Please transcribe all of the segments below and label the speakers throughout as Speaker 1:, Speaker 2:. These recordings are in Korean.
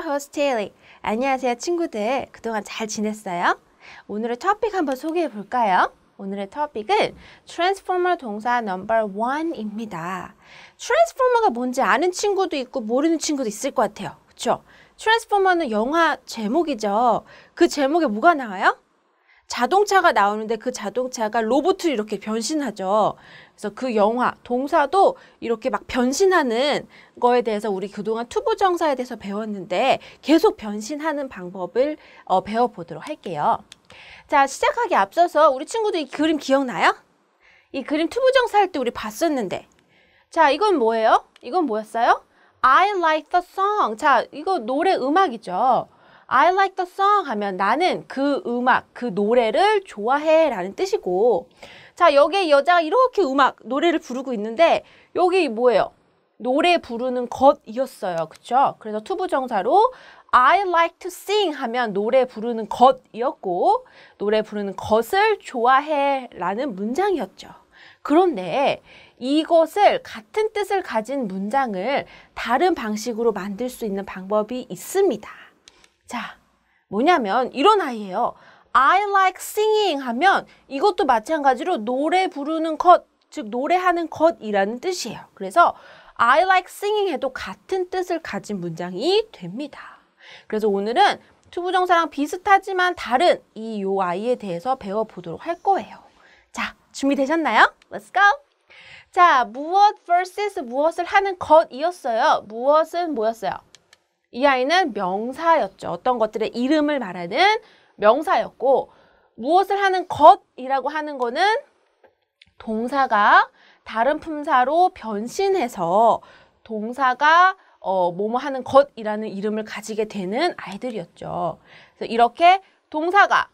Speaker 1: t e a c h r Host Daily. 안녕하세요, 친구들. 그동안 잘 지냈어요? 오늘의 토픽 한번 소개해 볼까요? 오늘의 토픽은 트랜스포머 f 동사 넘버 1입니다트랜스포머가 뭔지 아는 친구도 있고 모르는 친구도 있을 것 같아요. 그렇죠? t r a n s 는 영화 제목이죠. 그 제목에 뭐가 나와요? 자동차가 나오는데 그 자동차가 로봇으로 이렇게 변신하죠. 그래서 그 영화, 동사도 이렇게 막 변신하는 거에 대해서 우리 그동안 투부정사에 대해서 배웠는데 계속 변신하는 방법을 어, 배워보도록 할게요. 자, 시작하기 앞서서 우리 친구들 이 그림 기억나요? 이 그림 투부정사 할 때 우리 봤었는데 자, 이건 뭐예요? 이건 뭐였어요? I like the song. 자, 이거 노래 음악이죠. I like the song 하면 나는 그 음악, 그 노래를 좋아해 라는 뜻이고 자 여기에 여자가 이렇게 음악, 노래를 부르고 있는데 여기 뭐예요? 노래 부르는 것이었어요. 그쵸? 그래서 투부정사로 I like to sing 하면 노래 부르는 것이었고 노래 부르는 것을 좋아해 라는 문장이었죠. 그런데 이것을 같은 뜻을 가진 문장을 다른 방식으로 만들 수 있는 방법이 있습니다. 자, 뭐냐면 이런 아이예요. I like singing 하면 이것도 마찬가지로 노래 부르는 것, 즉 노래하는 것이라는 뜻이에요. 그래서 I like singing 해도 같은 뜻을 가진 문장이 됩니다. 그래서 오늘은 투부정사랑 비슷하지만 다른 이 요 아이에 대해서 배워보도록 할 거예요. 자, 준비되셨나요? Let's go! 자, 무엇 vs 무엇을 하는 것이었어요. 무엇은 뭐였어요? 이 아이는 명사였죠. 어떤 것들의 이름을 말하는 명사였고 무엇을 하는 것이라고 하는 거는 동사가 다른 품사로 변신해서 동사가 어, 뭐뭐 하는 것이라는 이름을 가지게 되는 아이들이었죠. 그래서 이렇게 동사가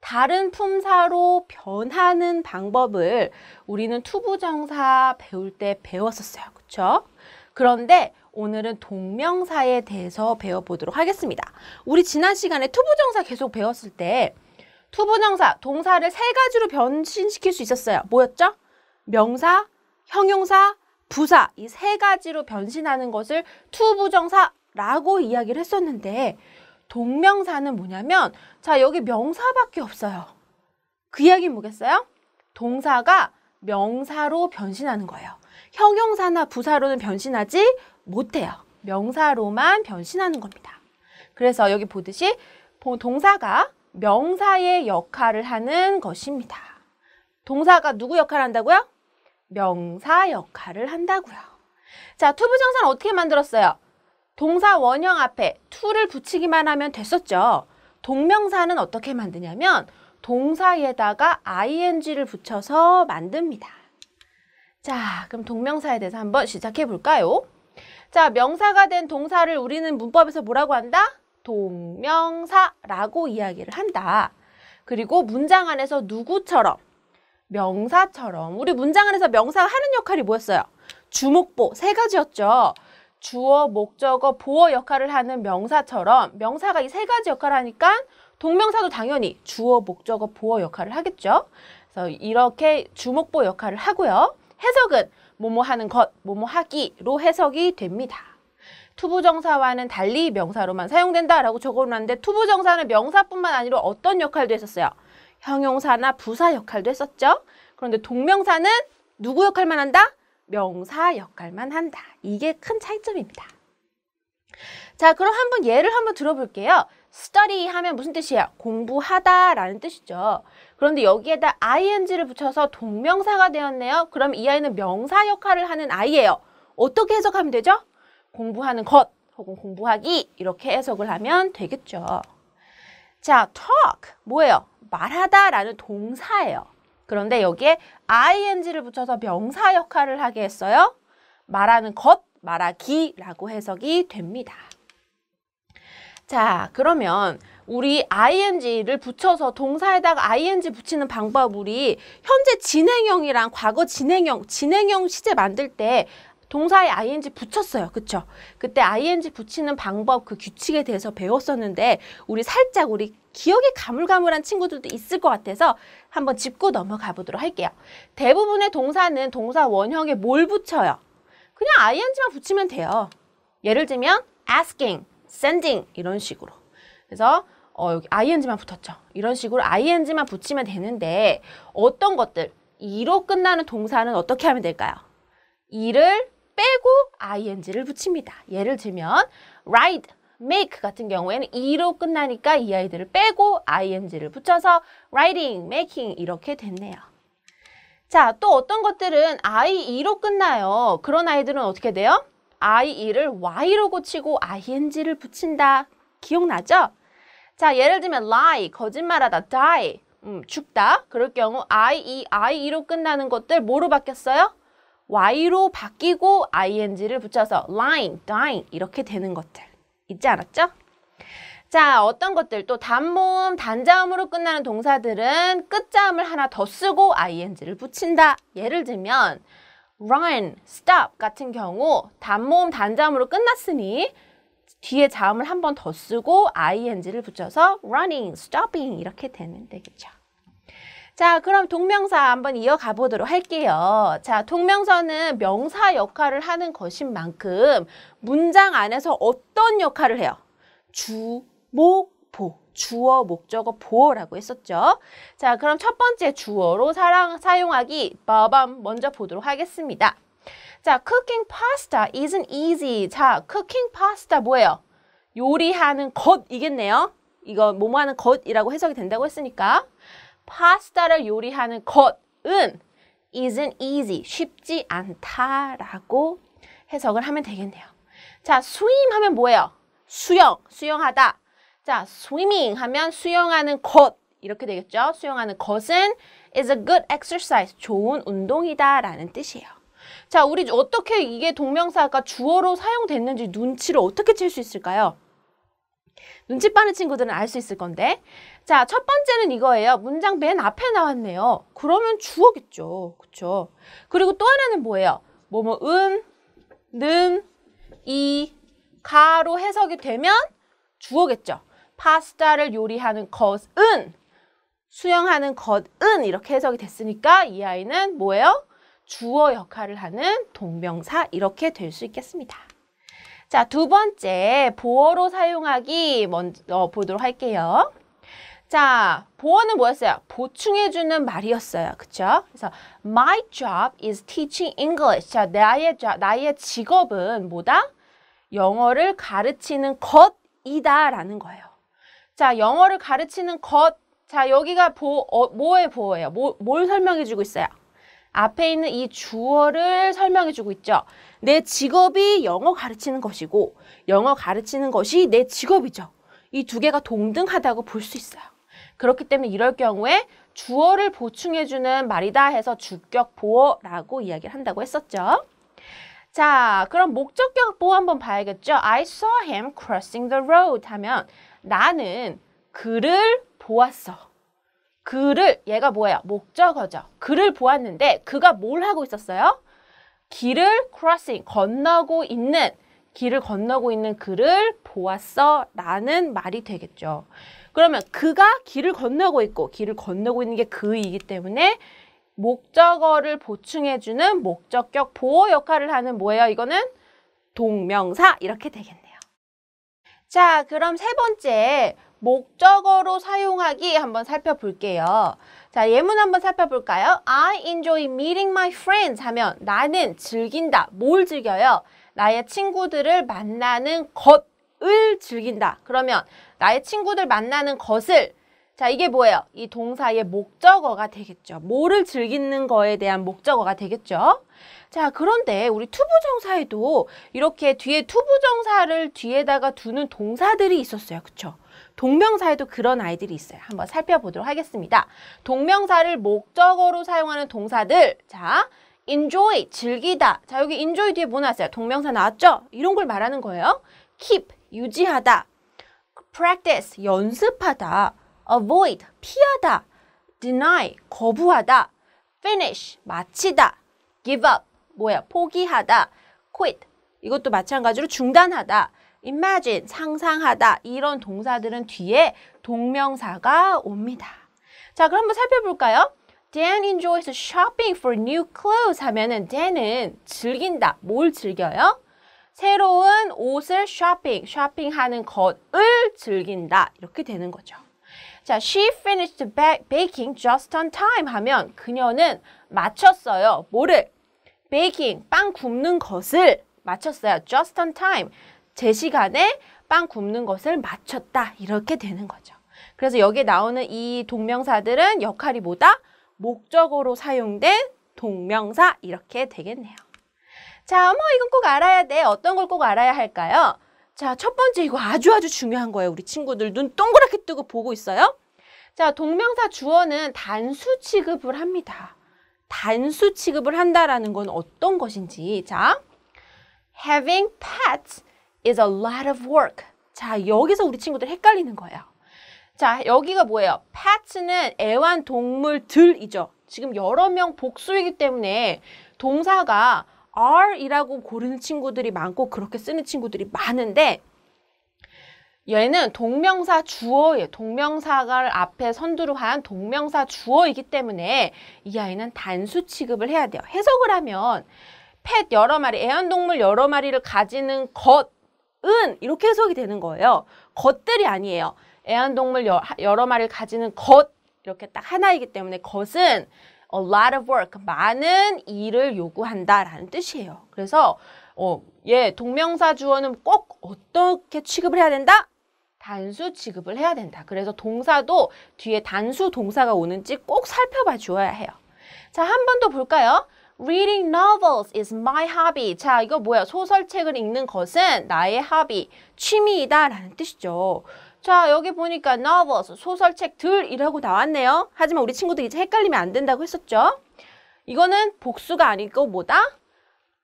Speaker 1: 다른 품사로 변하는 방법을 우리는 투부정사 배울 때 배웠었어요. 그렇죠? 그런데 오늘은 동명사에 대해서 배워보도록 하겠습니다. 우리 지난 시간에 투부정사 계속 배웠을 때 투부정사, 동사를 세 가지로 변신시킬 수 있었어요. 뭐였죠? 명사, 형용사, 부사 이 세 가지로 변신하는 것을 투부정사라고 이야기를 했었는데 동명사는 뭐냐면 자 여기 명사밖에 없어요. 그 이야기 는 뭐겠어요? 동사가 명사로 변신하는 거예요. 형용사나 부사로는 변신하지 못해요. 명사로만 변신하는 겁니다. 그래서 여기 보듯이 동사가 명사의 역할을 하는 것입니다. 동사가 누구 역할을 한다고요? 명사 역할을 한다고요. 자, 투부정사는 어떻게 만들었어요? 동사 원형 앞에 투를 붙이기만 하면 됐었죠. 동명사는 어떻게 만드냐면 동사에다가 ing를 붙여서 만듭니다. 자, 그럼 동명사에 대해서 한번 시작해 볼까요? 자, 명사가 된 동사를 우리는 문법에서 뭐라고 한다? 동명사라고 이야기를 한다. 그리고 문장 안에서 누구처럼, 명사처럼. 우리 문장 안에서 명사가 하는 역할이 뭐였어요? 주목보, 세 가지였죠. 주어, 목적어, 보어 역할을 하는 명사처럼 명사가 이 세 가지 역할을 하니까 동명사도 당연히 주어, 목적어, 보어 역할을 하겠죠. 그래서 이렇게 주목보 역할을 하고요. 해석은 뭐뭐 하는 것, 뭐뭐 하기로 해석이 됩니다. 투부정사와는 달리 명사로만 사용된다라고 적어놨는데 투부정사는 명사뿐만 아니라 어떤 역할도 했었어요? 형용사나 부사 역할도 했었죠. 그런데 동명사는 누구 역할만 한다? 명사 역할만 한다. 이게 큰 차이점입니다. 자, 그럼 한번 예를 한번 들어볼게요. study 하면 무슨 뜻이에요? 공부하다 라는 뜻이죠. 그런데 여기에다 ing를 붙여서 동명사가 되었네요. 그럼 이 아이는 명사 역할을 하는 아이예요. 어떻게 해석하면 되죠? 공부하는 것 혹은 공부하기 이렇게 해석을 하면 되겠죠. 자, talk 뭐예요? 말하다 라는 동사예요. 그런데 여기에 ing를 붙여서 명사 역할을 하게 했어요. 말하는 것, 말하기라고 해석이 됩니다. 자, 그러면 우리 ing를 붙여서 동사에다가 ing 붙이는 방법 우리 현재 진행형이랑 과거 진행형, 진행형 시제 만들 때 동사에 ing 붙였어요. 그쵸? 그때 ing 붙이는 방법 그 규칙에 대해서 배웠었는데 우리 살짝 우리 기억이 가물가물한 친구들도 있을 것 같아서 한번 짚고 넘어가 보도록 할게요. 대부분의 동사는 동사 원형에 뭘 붙여요? 그냥 ing만 붙이면 돼요. 예를 들면 asking, sending 이런 식으로. 그래서 어, 여기 ing만 붙었죠. 이런 식으로 ing만 붙이면 되는데 어떤 것들 이로 끝나는 동사는 어떻게 하면 될까요? 이를 빼고 ing를 붙입니다. 예를 들면 ride, make 같은 경우에는 이로 끝나니까 이 아이들을 빼고 ing를 붙여서 writing, making 이렇게 됐네요. 자, 또 어떤 것들은 i, 이로 끝나요. 그런 아이들은 어떻게 돼요? IE를 Y로 고치고 ING를 붙인다. 기억나죠? 자, 예를 들면 lie, 거짓말하다, die, 음, 죽다. 그럴 경우 IE, IE로 끝나는 것들 뭐로 바뀌었어요? Y로 바뀌고 ing를 붙여서 lying, dying 이렇게 되는 것들 있지 않았죠? 자, 어떤 것들 또 단모음, 단자음으로 끝나는 동사들은 끝자음을 하나 더 쓰고 ing를 붙인다. 예를 들면 run, stop 같은 경우 단모음 단자음으로 끝났으니 뒤에 자음을 한 번 더 쓰고 ing를 붙여서 running, stopping 이렇게 되는 되겠죠. 자, 그럼 동명사 한번 이어가 보도록 할게요. 자, 동명사는 명사 역할을 하는 것인 만큼 문장 안에서 어떤 역할을 해요? 주, 목, 보. 주어, 목적어, 보어라고 했었죠. 자, 그럼 첫 번째 주어로 사랑, 사용하기 빠밤 먼저 보도록 하겠습니다. 자, cooking pasta isn't easy. 자, cooking pasta 뭐예요? 요리하는 것이겠네요. 이거 뭐뭐 하는 것이라고 해석이 된다고 했으니까 파스타를 요리하는 것은 isn't easy, 쉽지 않다라고 해석을 하면 되겠네요. 자, swim 하면 뭐예요? 수영, 수영하다. 자, swimming 하면 수영하는 것 이렇게 되겠죠. 수영하는 것은 is a good exercise, 좋은 운동이다 라는 뜻이에요. 자, 우리 어떻게 이게 동명사가 주어로 사용됐는지 눈치를 어떻게 칠 수 있을까요? 눈치 빠른 친구들은 알 수 있을 건데 자, 첫 번째는 이거예요. 문장 맨 앞에 나왔네요. 그러면 주어겠죠. 그렇죠 그리고 또 하나는 뭐예요? 뭐뭐 은, 음, 는, 이, 가로 해석이 되면 주어겠죠. 파스타를 요리하는 것은 수영하는 것은 이렇게 해석이 됐으니까 이 아이는 뭐예요? 주어 역할을 하는 동명사 이렇게 될 수 있겠습니다. 자, 두 번째 보어로 사용하기 먼저 어, 보도록 할게요. 자, 보어는 뭐였어요? 보충해주는 말이었어요. 그쵸? 그래서 my job is teaching English. 자, 나의, 나의 직업은 뭐다? 영어를 가르치는 것이다 라는 거예요. 자, 영어를 가르치는 것. 자, 여기가 보, 어, 뭐의 보호예요? 뭐, 뭘 설명해주고 있어요? 앞에 있는 이 주어를 설명해주고 있죠. 내 직업이 영어 가르치는 것이고 영어 가르치는 것이 내 직업이죠. 이 두 개가 동등하다고 볼 수 있어요. 그렇기 때문에 이럴 경우에 주어를 보충해주는 말이다 해서 주격 보어라고 이야기를 한다고 했었죠. 자, 그럼 목적격 보어 한번 봐야겠죠. I saw him crossing the road 하면 나는 그를 보았어. 그를 얘가 뭐예요? 목적어죠. 그를 보았는데 그가 뭘 하고 있었어요? 길을 crossing 건너고 있는 길을 건너고 있는 그를 보았어 라는 말이 되겠죠. 그러면 그가 길을 건너고 있고 길을 건너고 있는 게 그이기 때문에 목적어를 보충해주는 목적격 보호 역할을 하는 뭐예요? 이거는 동명사 이렇게 되겠네. 자, 그럼 세 번째 목적어로 사용하기 한번 살펴볼게요. 자, 예문 한번 살펴볼까요? I enjoy meeting my friends 하면 나는 즐긴다. 뭘 즐겨요? 나의 친구들을 만나는 것을 즐긴다. 그러면 나의 친구들 만나는 것을 자, 이게 뭐예요? 이 동사의 목적어가 되겠죠. 뭐를 즐기는 거에 대한 목적어가 되겠죠. 자, 그런데 우리 투부정사에도 이렇게 뒤에 투부정사를 뒤에다가 두는 동사들이 있었어요. 그쵸? 동명사에도 그런 아이들이 있어요. 한번 살펴보도록 하겠습니다. 동명사를 목적어로 사용하는 동사들. 자, enjoy, 즐기다. 자, 여기 enjoy 뒤에 뭐 나왔어요? 동명사 나왔죠? 이런 걸 말하는 거예요. keep, 유지하다. practice, 연습하다. avoid, 피하다. deny, 거부하다. finish, 마치다. give up, 뭐야 포기하다 quit 이것도 마찬가지로 중단하다 imagine 상상하다 이런 동사들은 뒤에 동명사가 옵니다. 자 그럼 한번 살펴볼까요? Dan enjoys shopping for new clothes 하면은 Dan은 즐긴다. 뭘 즐겨요? 새로운 옷을 s h o p p i 쇼핑, 쇼핑하는 것을 즐긴다. 이렇게 되는 거죠. 자, she finished baking just on time 하면 그녀는 마쳤어요. 뭐를? 베이킹, 빵 굽는 것을 맞췄어요 just on time. 제 시간에 빵 굽는 것을 맞췄다 이렇게 되는 거죠. 그래서 여기에 나오는 이 동명사들은 역할이 뭐다? 목적으로 사용된 동명사 이렇게 되겠네요. 자, 어머 이건 꼭 알아야 돼. 어떤 걸 꼭 알아야 할까요? 자, 첫 번째 이거 아주 아주 중요한 거예요. 우리 친구들 눈 동그랗게 뜨고 보고 있어요. 자, 동명사 주어는 단수 취급을 합니다. 단수 취급을 한다라는 건 어떤 것인지 자, having pets is a lot of work. 자, 여기서 우리 친구들 헷갈리는 거예요. 자, 여기가 뭐예요? pets는 애완동물들이죠. 지금 여러 명 복수이기 때문에 동사가 are이라고 고르는 친구들이 많고 그렇게 쓰는 친구들이 많은데 얘는 동명사 주어예 동명사를 앞에 선두로 한 동명사 주어이기 때문에 이 아이는 단수 취급을 해야 돼요. 해석을 하면 펫 여러 마리, 애완동물 여러 마리를 가지는 것은 이렇게 해석이 되는 거예요. 것들이 아니에요. 애완동물 여러 마리를 가지는 것 이렇게 딱 하나이기 때문에 것은 a lot of work, 많은 일을 요구한다라는 뜻이에요. 그래서 어, 예, 동명사 주어는 꼭 어떻게 취급을 해야 된다? 단수 취급을 해야 된다. 그래서 동사도 뒤에 단수 동사가 오는지 꼭 살펴봐 주어야 해요. 자, 한 번 더 볼까요? Reading novels is my hobby. 자, 이거 뭐야? 소설책을 읽는 것은 나의 hobby, 취미이다 라는 뜻이죠. 자, 여기 보니까 novels, 소설책들이라고 나왔네요. 하지만 우리 친구들 이제 헷갈리면 안 된다고 했었죠? 이거는 복수가 아니고 뭐다?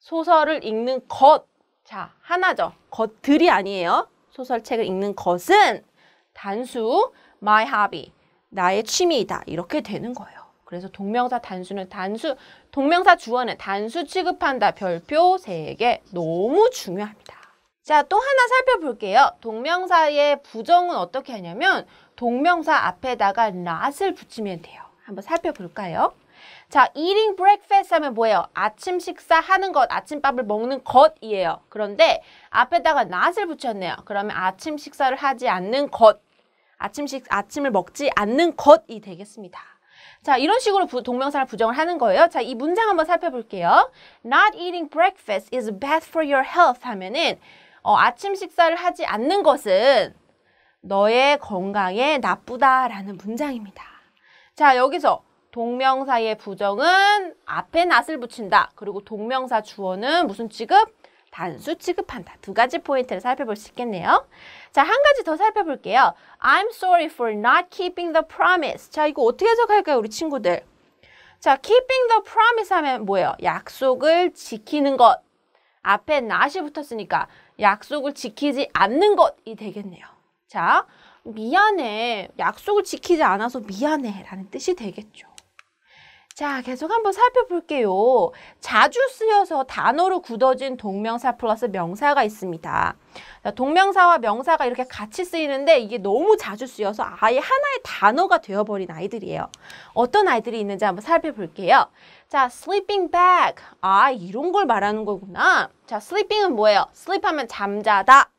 Speaker 1: 소설을 읽는 것. 자, 하나죠. 것들이 아니에요. 소설책을 읽는 것은 단수 my hobby, 나의 취미이다. 이렇게 되는 거예요. 그래서 동명사 단수는 단수, 동명사 주어는 단수 취급한다. 별표 세개 너무 중요합니다. 자, 또 하나 살펴볼게요. 동명사의 부정은 어떻게 하냐면 동명사 앞에다가 not을 붙이면 돼요. 한번 살펴볼까요? 자, eating breakfast 하면 뭐예요? 아침 식사하는 것, 아침밥을 먹는 것이에요. 그런데 앞에다가 not을 붙였네요. 그러면 아침 식사를 하지 않는 것, 아침 식, 아침을 먹지 않는 것이 되겠습니다. 자, 이런 식으로 부, 동명사를 부정을 하는 거예요. 자, 이 문장 한번 살펴볼게요. Not eating breakfast is bad for your health 하면은 어, 아침 식사를 하지 않는 것은 너의 건강에 나쁘다라는 문장입니다. 자, 여기서 동명사의 부정은 앞에 낫을 붙인다. 그리고 동명사 주어는 무슨 취급? 단수 취급한다. 두 가지 포인트를 살펴볼 수 있겠네요. 자, 한 가지 더 살펴볼게요. I'm sorry for not keeping the promise. 자, 이거 어떻게 해석할까요, 우리 친구들? 자, keeping the promise 하면 뭐예요? 약속을 지키는 것. 앞에 not이 붙었으니까 약속을 지키지 않는 것이 되겠네요. 자, 미안해. 약속을 지키지 않아서 미안해. 라는 뜻이 되겠죠. 자, 계속 한번 살펴볼게요. 자주 쓰여서 단어로 굳어진 동명사 플러스 명사가 있습니다. 동명사와 명사가 이렇게 같이 쓰이는데 이게 너무 자주 쓰여서 아예 하나의 단어가 되어버린 아이들이에요. 어떤 아이들이 있는지 한번 살펴볼게요. 자, sleeping bag. 아, 이런 걸 말하는 거구나. 자, sleeping은 뭐예요? sleep 하면 잠자다.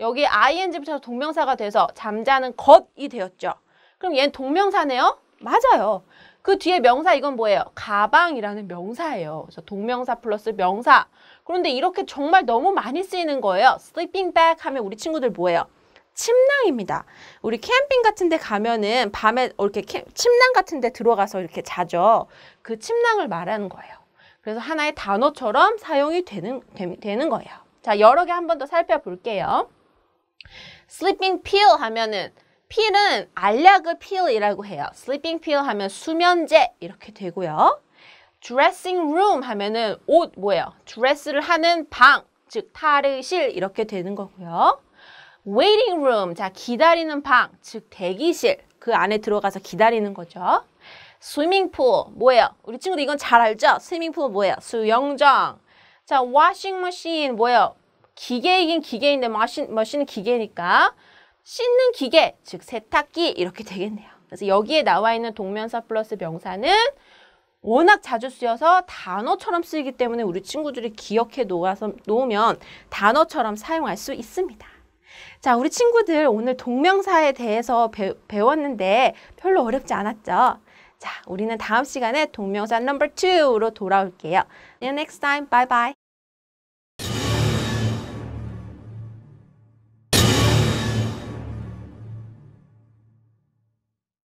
Speaker 1: 여기 ing 붙여서 동명사가 돼서 잠자는 것이 되었죠. 그럼 얘는 동명사네요? 맞아요. 그 뒤에 명사 이건 뭐예요? 가방이라는 명사예요. 그래서 동명사 플러스 명사. 그런데 이렇게 정말 너무 많이 쓰이는 거예요. sleeping bag 하면 우리 친구들 뭐예요? 침낭입니다. 우리 캠핑 같은 데 가면은 밤에 이렇게 캠, 침낭 같은 데 들어가서 이렇게 자죠. 그 침낭을 말하는 거예요. 그래서 하나의 단어처럼 사용이 되는, 되, 는 거예요. 자, 여러 개 한 번 더 살펴볼게요. sleeping pill 하면은 필은 알약을 필이라고 해요. sleeping pill 하면 수면제 이렇게 되고요. dressing room 하면은 옷 뭐예요? 드레스를 하는 방, 즉 탈의실 이렇게 되는 거고요. waiting room, 자 기다리는 방, 즉 대기실 그 안에 들어가서 기다리는 거죠. 스위밍 풀 뭐예요? 우리 친구들 이건 잘 알죠? 스위밍 풀 뭐예요? 수영장. 자, washing machine 뭐예요? 기계이긴 기계인데 머신 머신은 기계니까 씻는 기계, 즉 세탁기 이렇게 되겠네요. 그래서 여기에 나와 있는 동명사 플러스 명사는 워낙 자주 쓰여서 단어처럼 쓰이기 때문에 우리 친구들이 기억해 놓아서 놓으면 단어처럼 사용할 수 있습니다. 자, 우리 친구들 오늘 동명사에 대해서 배, 배웠는데 별로 어렵지 않았죠? 자, 우리는 다음 시간에 동명사 넘버 2로 돌아올게요. See you next time. Bye bye.